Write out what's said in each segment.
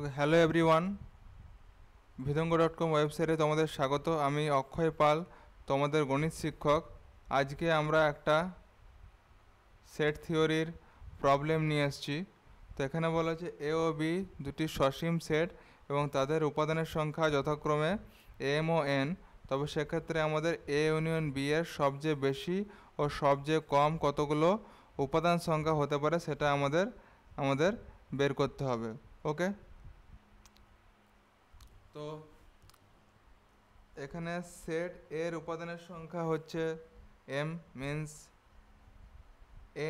ওকে hello everyone ভিদঙ্গ dot com ওয়েবসাইটে তোমাদের স্বাগত আমি অক্ষয় পাল তোমাদের গণিত শিক্ষক আজকে আমরা একটা সেট থিওরির প্রবলেম নিয়ে এসেছি তো এখানে বলা হচ্ছে এ ও বি দুটি সসীম সেট এবং তাদের উপাদানের সংখ্যা যথাক্রমে এম ও এন তবে সেক্ষেত্রে আমাদের এ ইউনিয়ন বি এর সবচেয়ে বেশি ও সবচেয়ে কম কতগুলো উপাদান সংখ্যা হতে পারে সেটা আমাদের আমাদের বের করতে হবে ওকে তো এখানে সেট এর উপাদানের সংখ্যা হচ্ছে M means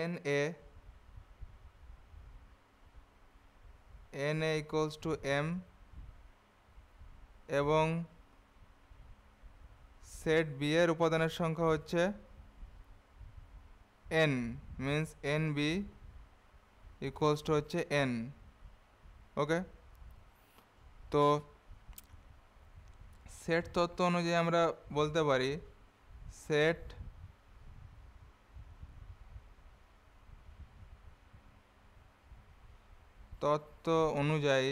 N A N A equals to M এবং সেট বি এর উপাদানের সংখ্যা হচ্ছে N means N B equals to হচ্ছে এন ওকে তো সেট তত্ত্ব অনুযায়ী আমরা বলতে পারি সেট তত্ত্ব অনুযায়ী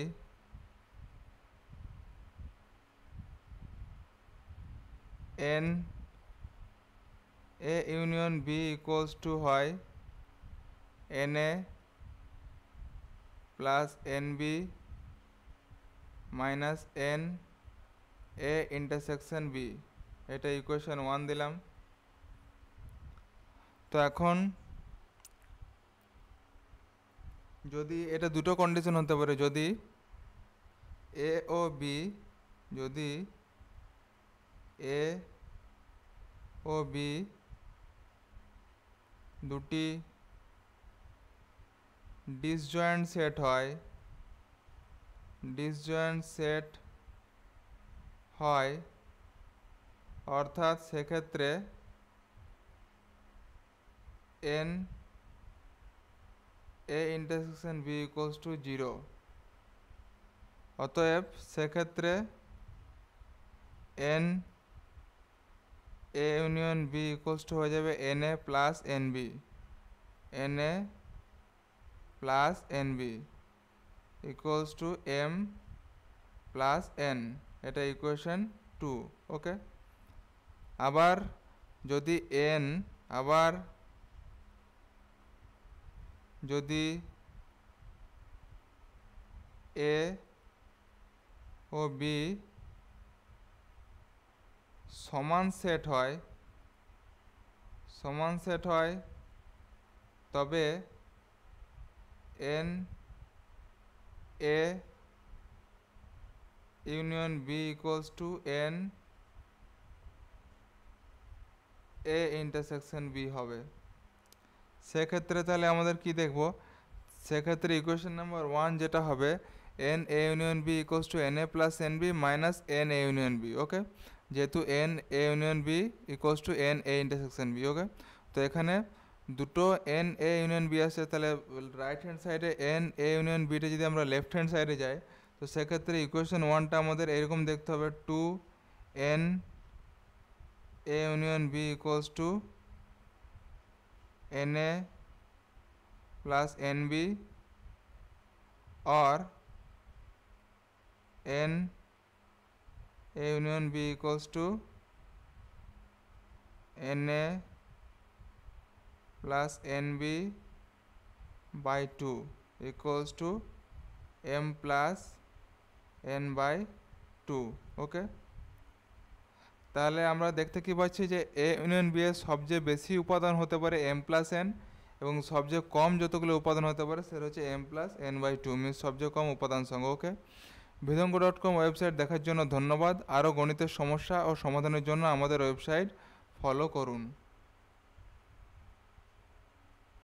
N A union B equals to হয় N A plus N B minus N A intersection B এটা ইকুয়েশন ওয়ান দিলাম তো এখন যদি এটা দুটো কন্ডিশন হতে পারে যদি এ ও বি যদি এ ও বি দুটি ডিসজয়েন্ট সেট হয় ডিসজয়েন্ট সেট হয় অর্থাৎ সেক্ষেত্রে N A intersection B equals to zero অতএব সেক্ষেত্রে N A union B equals to হয়ে যাবে N A plus N B N A plus N B equals to M plus N এটা equation two okay আবার যদি N আবার যদি A ও বি সমান সেট হয় সমান সেট হয় তবে N A union B equals to N A intersection B হবে সেক্ষেত্রে তাহলে আমাদের কি দেখব সেক্ষেত্রে ইকুয়েশন নাম্বার ওয়ান যেটা হবে N A union B equals to N A plus N B minus N A union B okay যেহেতু N A union B equals to N A intersection B okay তো এখানে দুটো N A union B আছে তাহলে right hand সাইডে N A union বিটা যদি আমরা লেফট হ্যান্ড সাইডে যাই তো সেক্ষেত্রে ইকুয়েশন ওয়ানটা আমাদের এরকম দেখতে হবে two N A union B equals to N A plus N B or N A union B equals to N A plus N B by two equals to M plus N by two okay তাহলে আমরা দেখতে কি পাচ্ছি যে এ union B এর সবচেয়ে বেশি উপাদান হতে পারে এম প্লাস এন এবং সবচেয়ে কম যতগুলো উপাদান হতে পারে সেটা হচ্ছে M plus N by two means সবচেয়ে কম উপাদান সঙ্গে ওকে বিধঙ্গ ডট কম ওয়েবসাইট দেখার জন্য ধন্যবাদ আরও গণিতের সমস্যা ও সমাধানের জন্য আমাদের ওয়েবসাইট ফলো করুন